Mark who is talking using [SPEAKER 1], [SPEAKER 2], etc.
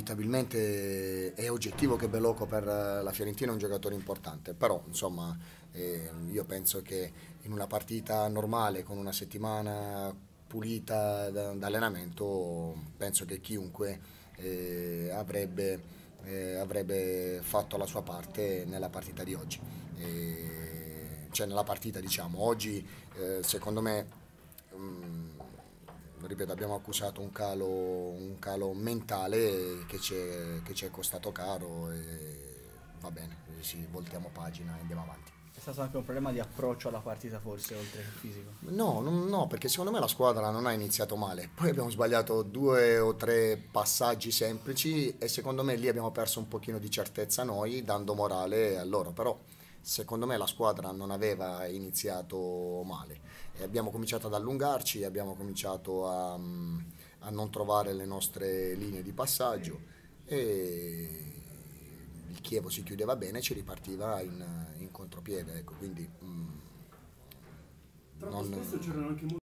[SPEAKER 1] inevitabilmente è oggettivo che Beloco per la Fiorentina è un giocatore importante, però insomma eh, io penso che in una partita normale con una settimana pulita d'allenamento penso che chiunque eh, avrebbe, eh, avrebbe, fatto la sua parte nella partita di oggi. cioè nella partita diciamo, oggi eh, secondo me... Mh, mm, ripeto, abbiamo accusato un calo, un calo mentale che ci, è, che ci, è, costato caro e va bene, sì, voltiamo pagina e andiamo avanti. È stato anche un problema di approccio alla partita forse, oltre che fisico? No, no, no, perché secondo me la squadra non ha iniziato male, poi abbiamo sbagliato due o tre passaggi semplici e secondo me lì abbiamo perso un pochino di certezza noi, dando morale a loro, però secondo me la squadra non aveva iniziato male. E abbiamo cominciato ad allungarci, abbiamo cominciato a, mm, a non trovare le nostre linee di passaggio e il Chievo si chiudeva bene e ci ripartiva in, in contropiede. Ecco, quindi, mh,
[SPEAKER 2] mm, non...